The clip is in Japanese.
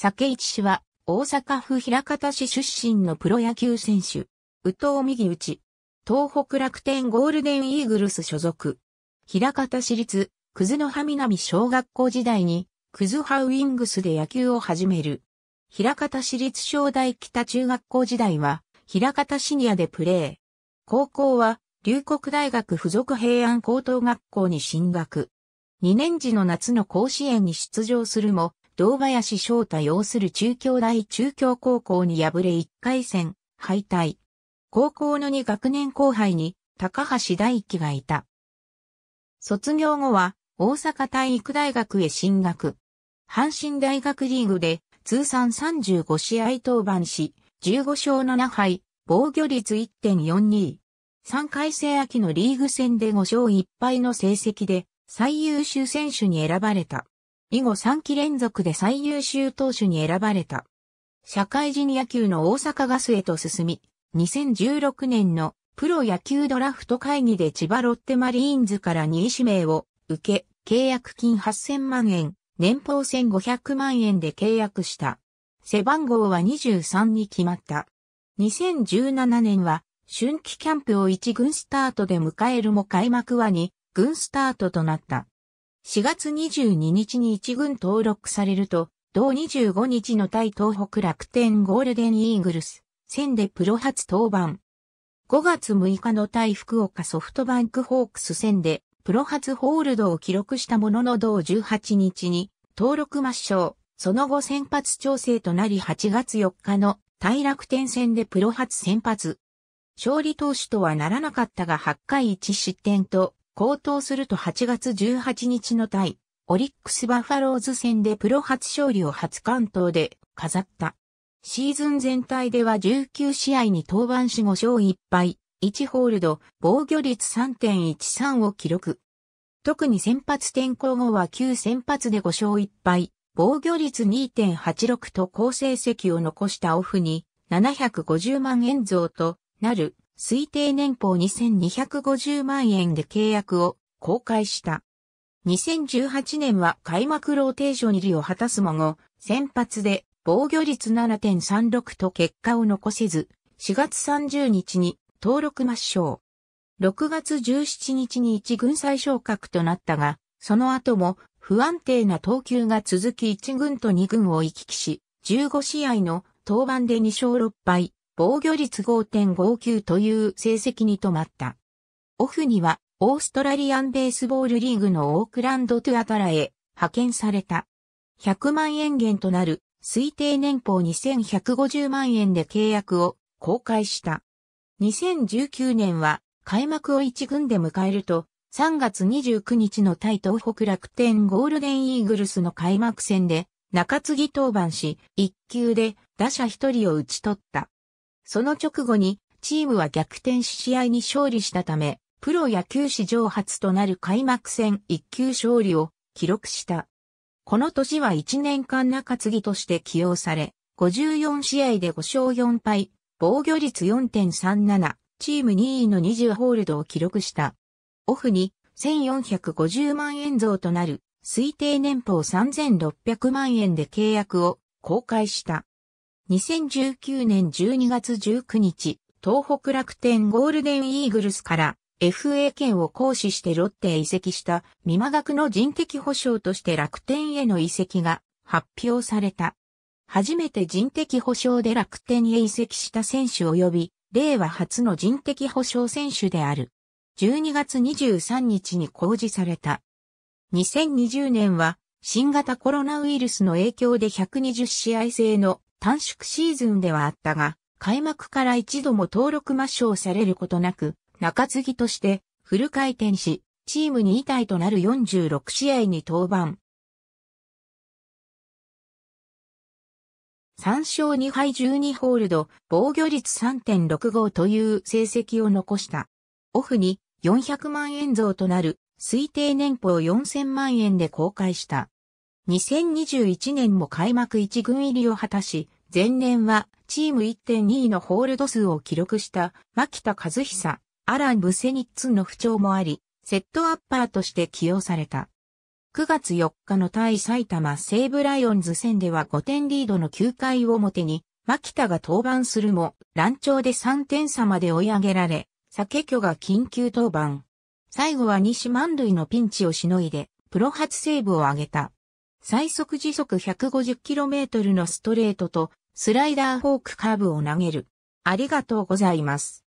酒市氏は、大阪府平方市出身のプロ野球選手、宇藤右内、東北楽天ゴールデンイーグルス所属。平方市立、くずの葉南小学校時代に、くずハウィングスで野球を始める。平方市立小大北中学校時代は、平方シニアでプレー。高校は、龍谷大学附属平安高等学校に進学。2年時の夏の甲子園に出場するも、堂林翔太擁する中京大中京高校に敗れ1回戦敗退。高校の2学年後輩に高橋大輝がいた。卒業後は大阪体育大学へ進学。阪神大学リーグで通算35試合登板し、15勝7敗、防御率1.42。3回生秋のリーグ戦で5勝1敗の成績で最優秀選手に選ばれた。以後3期連続で最優秀投手に選ばれた。社会人野球の大阪ガスへと進み、2016年のプロ野球ドラフト会議で千葉ロッテマリーンズから2位指名を受け、契約金8000万円、年俸1500万円で契約した。背番号は23に決まった。2017年は春季キャンプを1軍スタートで迎えるも開幕は2軍スタートとなった。4月22日に一軍登録されると、同25日の対東北楽天ゴールデンイーグルス戦でプロ初登板。5月6日の対福岡ソフトバンクホークス戦でプロ初ホールドを記録したものの同18日に登録抹消、その後先発調整となり8月4日の対楽天戦でプロ初先発。勝利投手とはならなかったが8回1失点と高騰すると8月18日の対、オリックスバファローズ戦でプロ初勝利を初関東で飾った。シーズン全体では19試合に登板し5勝1敗、1ホールド、防御率3.13を記録。特に先発転向後は9先発で5勝1敗、防御率2.86と好成績を残したオフに750万円増となる推定年俸2250万円で契約を公開した。2018年は開幕ローテーション入りを果たすも後、先発で防御率7.36と結果を残せず、4月30日に登録抹消。6月17日に一軍再昇格となったが、その後も不安定な投球が続き1軍と2軍を行き来し、15試合の登板で2勝6敗、防御率5.59という成績に止まった。オフには、オーストラリアンベースボールリーグのオークランドトゥアタラへ派遣された。100万円減となる推定年俸2150万円で契約を公開した。2019年は開幕を1軍で迎えると、3月29日の対東北楽天ゴールデンイーグルスの開幕戦で中継ぎ登板し、1球で打者1人を打ち取った。その直後にチームは逆転し試合に勝利したため、プロ野球史上初となる開幕戦一級勝利を記録した。この年は1年間中継ぎとして起用され、54試合で5勝4敗、防御率4.37、チーム2位の20ホールドを記録した。オフに1450万円増となる推定年俸3600万円で契約を公開した。2019年12月19日、東北楽天ゴールデンイーグルスから FA 権を行使してロッテへ移籍した未満額の人的保障として楽天への移籍が発表された。初めて人的保障で楽天へ移籍した選手及び、令和初の人的保障選手である。12月23日に公示された。2020年は新型コロナウイルスの影響で120試合制の短縮シーズンではあったが、開幕から一度も登録抹消されることなく、中継ぎとしてフル回転し、チームに遺体となる46試合に登板。3勝2敗12ホールド、防御率3.65という成績を残した。オフに400万円増となる推定年俸4000万円で公開した。2021年も開幕1軍入りを果たし、前年はチーム1.2位のホールド数を記録した牧田和久、アラン・ブセニッツの不調もあり、セットアッパーとして起用された。9月4日の対埼玉西武ライオンズ戦では5点リードの9回表に、牧田が登板するも、乱調で3点差まで追い上げられ、酒巨が緊急登板。最後は西満塁のピンチをしのいで、プロ初セーブを挙げた。最速時速 150km のストレートとスライダーフォークカーブを投げる。ありがとうございます。